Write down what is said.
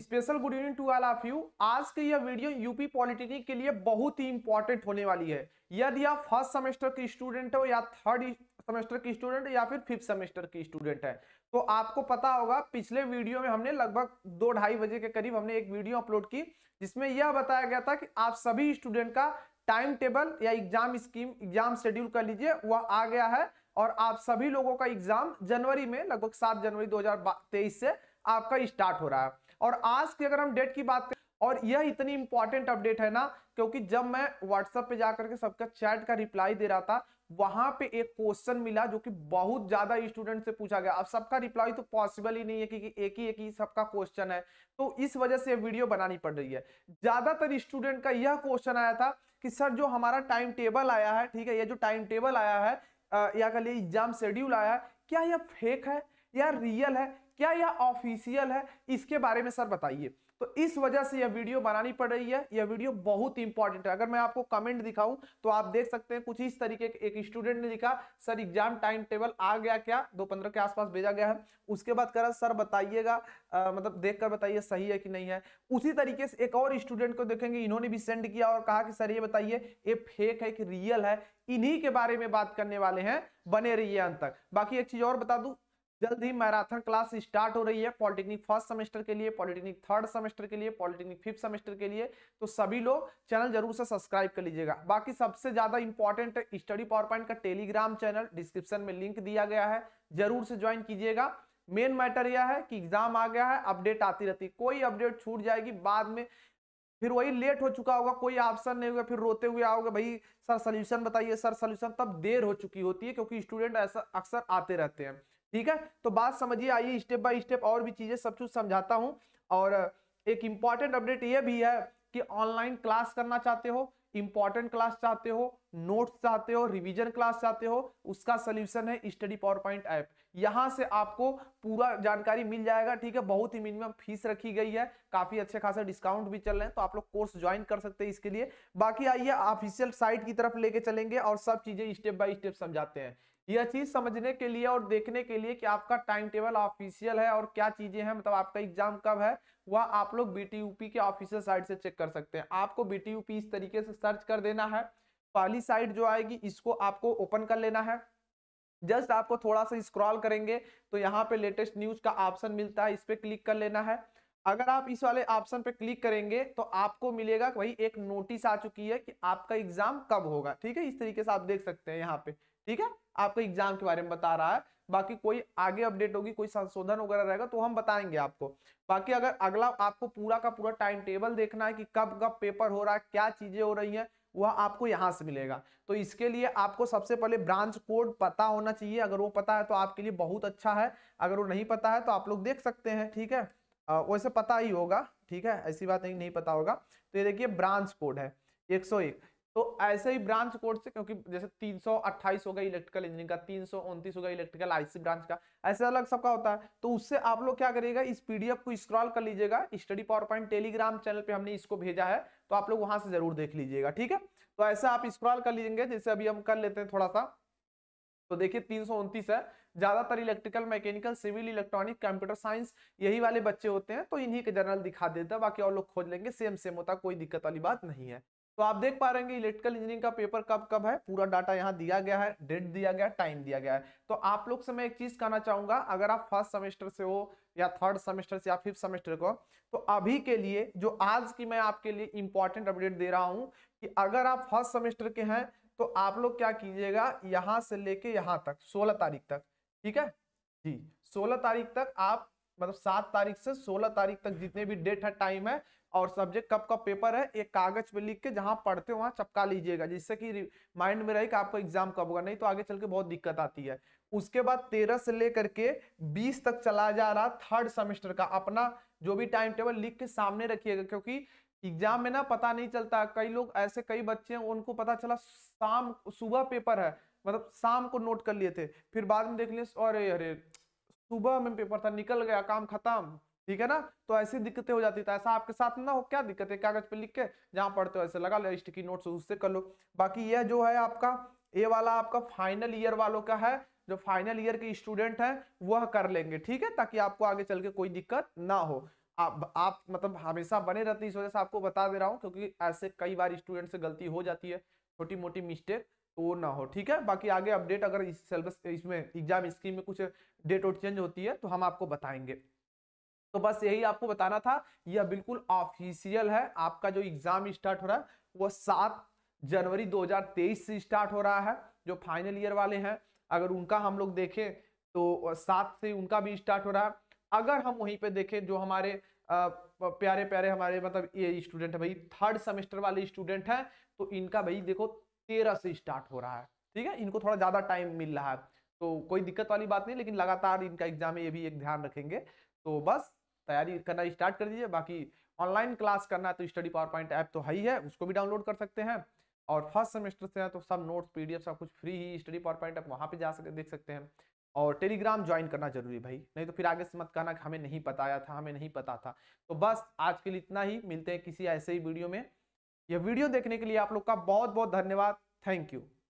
special good evening to all of you आज की यह वीडियो यूपी पॉलिटेक्निक के लिए बहुत ही इंपॉर्टेंट होने वाली है यदि आप फर्स्ट सेमेस्टर की स्टूडेंट हो या थर्ड सेमेस्टर की स्टूडेंट या फिर फिफ्थ सेमेस्टर की स्टूडेंट है तो आपको पता होगा पिछले वीडियो में हमने लगभग दो ढाई बजे के करीब हमने एक वीडियो अपलोड की जिसमें यह बताया गया था कि आप सभी स्टूडेंट का टाइम टेबल या एग्जाम स्कीम एग्जाम शेड्यूल कर लीजिए वह आ गया है और आप सभी लोगों का एग्जाम जनवरी में लगभग सात जनवरी दो से आपका स्टार्ट हो रहा है और आज की अगर हम डेट की बात करें और यह इतनी इंपॉर्टेंट अपडेट है ना क्योंकि जब मैं व्हाट्सएप पे जाकर के सबका चैट का रिप्लाई दे रहा था वहां पे एक क्वेश्चन मिला जो कि बहुत ज्यादा स्टूडेंट से पूछा गया अब सबका रिप्लाई तो पॉसिबल ही नहीं है क्योंकि एक ही एक ही सबका क्वेश्चन है तो इस वजह से वीडियो बनानी पड़ रही है ज्यादातर स्टूडेंट का यह क्वेश्चन आया था कि सर जो हमारा टाइम टेबल आया है ठीक है यह जो टाइम टेबल आया है या कह लिए एग्जाम शेड्यूल आया है क्या यह फेक है या रियल है क्या यह ऑफिशियल है इसके बारे में सर बताइए तो इस वजह से यह वीडियो बनानी पड़ रही है यह वीडियो बहुत इंपॉर्टेंट है अगर मैं आपको कमेंट दिखाऊं तो आप देख सकते हैं कुछ इस तरीके के एक स्टूडेंट ने लिखा सर एग्जाम टाइम टेबल आ गया क्या दो पंद्रह के आसपास भेजा गया है उसके बाद कर सर बताइएगा मतलब देख कर बताइए सही है कि नहीं है उसी तरीके से एक और स्टूडेंट को देखेंगे इन्होंने भी सेंड किया और कहा कि सर ये बताइए ये फेक है कि रियल है इन्हीं के बारे में बात करने वाले हैं बने रहिए अंत तक बाकी एक चीज और बता दूं जल्द ही मैराथन क्लास स्टार्ट हो रही है पॉलिटेक्निक फर्स्ट सेमेस्टर के लिए पॉलिटेक्निक थर्ड सेमेस्टर के लिए पॉलिटेक्निक फिफ्थ सेमेस्टर के लिए तो सभी लोग चैनल जरूर से सब्सक्राइब कर लीजिएगा बाकी सबसे ज्यादा इंपॉर्टेंट स्टडी पावर पॉइंट का टेलीग्राम चैनल डिस्क्रिप्शन में लिंक दिया गया है जरूर से ज्वाइन कीजिएगा मेन मैटर यह है कि एग्जाम आ गया है अपडेट आती रहती कोई अपडेट छूट जाएगी बाद में फिर वही लेट हो चुका होगा कोई ऑप्शन नहीं होगा फिर रोते हुए आओगे भाई सर सोल्यूशन बताइए सर सोल्यूशन तब देर हो चुकी होती है क्योंकि स्टूडेंट ऐसा अक्सर आते रहते हैं ठीक है तो बात समझिए आइए स्टेप बाय स्टेप और भी चीजें सब कुछ समझाता हूँ और एक इम्पॉर्टेंट अपडेट ये भी है कि ऑनलाइन क्लास करना चाहते हो इंपॉर्टेंट क्लास चाहते हो नोट्स चाहते हो रिवीजन क्लास चाहते हो उसका सोल्यूशन है स्टडी पावर पॉइंट ऐप यहां से आपको पूरा जानकारी मिल जाएगा ठीक है बहुत ही मिनिमम फीस रखी गई है काफी अच्छे खासे डिस्काउंट भी चल रहे हैं तो आप लोग कोर्स ज्वाइन कर सकते हैं इसके लिए बाकी आइए ऑफिशियल साइट की तरफ लेके चलेंगे और सब चीजें स्टेप बाय स्टेप समझाते हैं यह चीज समझने के लिए और देखने के लिए कि आपका टाइम टेबल ऑफिशियल है और क्या चीजें हैं मतलब आपका एग्जाम कब है वह आप लोग बीटीयूपी के ऑफिशियल साइट से चेक कर सकते हैं आपको बीटीयूपी इस तरीके से सर्च कर देना है पहली साइट जो आएगी इसको आपको ओपन कर लेना है जस्ट आपको थोड़ा सा स्क्रॉल करेंगे तो यहाँ पे लेटेस्ट न्यूज का ऑप्शन मिलता है इस पर क्लिक कर लेना है अगर आप इस वाले ऑप्शन पे क्लिक करेंगे तो आपको मिलेगा वही एक नोटिस आ चुकी है कि आपका एग्जाम कब होगा ठीक है इस तरीके से आप देख सकते हैं यहाँ पे ठीक है आपको एग्जाम के बारे में बता रहा है बाकी कोई आगे अपडेट होगी कोई संशोधन वगैरह रहेगा तो हम बताएंगे आपको बाकी अगर अगला आपको पूरा का पूरा टाइम टेबल देखना है कि कब कब पेपर हो रहा है क्या चीजें हो रही हैं वह आपको यहाँ से मिलेगा तो इसके लिए आपको सबसे पहले ब्रांच कोड पता होना चाहिए अगर वो पता है तो आपके लिए बहुत अच्छा है अगर वो नहीं पता है तो आप लोग देख सकते हैं ठीक है वैसे पता ही होगा ठीक है ऐसी बात नहीं नहीं पता होगा तो ये देखिए ब्रांच कोड है 101 तो ऐसे ही ब्रांच कोड से क्योंकि जैसे 328 होगा इलेक्ट्रिकल इंजीनियरिंग का तीन होगा इलेक्ट्रिकल आईसी ब्रांच का ऐसे अलग सबका होता है तो उससे आप लोग क्या करिएगा इस पीडीएफ को स्क्रॉल कर लीजिएगा study power point Telegram channel पर हमने इसको भेजा है तो आप लोग वहां से जरूर देख लीजिएगा ठीक है तो ऐसा आप स्क्रॉल कर लीजिएगा जैसे अभी हम कर लेते हैं थोड़ा सा तो देखिए तीन है ज्यादातर electrical mechanical civil electronic computer science यही वाले बच्चे होते हैं तो इन्हीं के जनरल दिखा देता है बाकी और लोग खोज लेंगे सेम सेम होता कोई दिक्कत वाली बात नहीं है तो आप देख पा रहे हैं इलेक्ट्रिकल इंजीनियरिंग का पेपर कब कब है पूरा डाटा यहाँ दिया गया है डेट दिया गया है टाइम दिया गया है तो आप लोग से मैं एक चीज कहना चाहूंगा अगर आप फर्स्ट सेमेस्टर से हो या थर्ड सेमेस्टर से या फिफ्थ सेमेस्टर को तो अभी के लिए जो आज की मैं आपके लिए इंपॉर्टेंट अपडेट दे रहा हूँ कि अगर आप फर्स्ट सेमेस्टर के हैं तो आप लोग क्या कीजिएगा यहाँ से लेके यहाँ तक सोलह तारीख तक ठीक है जी सोलह तारीख तक आप मतलब सात तारीख से सोलह तारीख तक जितने भी डेट है टाइम है और सब्जेक्ट कब का पेपर है एक कागज पे लिख के जहां पढ़ते हो वहां चपका लीजिएगा जिससे कि माइंड में रहे कि आपका एग्जाम कब होगा नहीं तो आगे चल के बहुत दिक्कत आती है उसके बाद तेरह से लेकर के बीस तक चला जा रहा थर्ड सेमेस्टर का अपना जो भी टाइम टेबल लिख के सामने रखिएगा क्योंकि एग्जाम में ना पता नहीं चलता कई लोग ऐसे कई बच्चे हैं उनको पता चला शाम सुबह पेपर है मतलब शाम को नोट कर लिए थे फिर बाद में देख लिए अरे अरे सुबह में पेपर था निकल गया काम खत्म ठीक है ना तो ऐसी दिक्कतें हो जाती है तो ऐसा आपके साथ ना हो क्या दिक्कत है कागज पे लिख के जहाँ पढ़ते हो ऐसे लगा लो स्टिकी नोट उससे कर लो बाकी यह जो है आपका ये वाला आपका फाइनल ईयर वालों का है जो फाइनल ईयर के स्टूडेंट हैं वह कर लेंगे ठीक है ताकि आपको आगे चल के कोई दिक्कत ना हो आप आप मतलब हमेशा बने रहते इस वजह से आपको बता दे रहा हूँ क्योंकि ऐसे कई बार स्टूडेंट से गलती हो जाती है छोटी मोटी मिस्टेक तो वो ना हो ठीक है बाकी आगे अपडेट अगर इस सिलेबस इसमें एग्जाम स्कीम में कुछ डेट और चेंज होती है तो हम आपको बताएंगे तो बस यही आपको बताना था यह बिल्कुल ऑफिशियल है आपका जो एग्जाम स्टार्ट हो रहा है वह सात जनवरी 2023 से स्टार्ट हो रहा है जो फाइनल ईयर वाले हैं अगर उनका हम लोग देखें तो सात से उनका भी स्टार्ट हो रहा है अगर हम वहीं पे देखें जो हमारे प्यारे प्यारे हमारे मतलब ये स्टूडेंट है भाई थर्ड सेमेस्टर वाले स्टूडेंट हैं तो इनका भाई देखो तेरह से स्टार्ट हो रहा है ठीक है इनको थोड़ा ज़्यादा टाइम मिल रहा है तो कोई दिक्कत वाली बात नहीं लेकिन लगातार इनका एग्जाम है ये भी एक ध्यान रखेंगे तो बस तैयारी करना स्टार्ट कर दीजिए बाकी ऑनलाइन क्लास करना है तो स्टडी पावर पॉइंट ऐप तो है ही है उसको भी डाउनलोड कर सकते हैं और फर्स्ट सेमेस्टर से हैं तो सब नोट्स पीडीएफ सब कुछ फ्री ही स्टडी पावर पॉइंट आप वहाँ पे जा सकते देख सकते हैं और टेलीग्राम ज्वाइन करना जरूरी भाई नहीं तो फिर आगे से मत कहना कि हमें नहीं बताया था हमें नहीं पता था तो बस आज के लिए इतना ही मिलते हैं किसी ऐसे ही वीडियो में यह वीडियो देखने के लिए आप लोग का बहुत बहुत धन्यवाद थैंक यू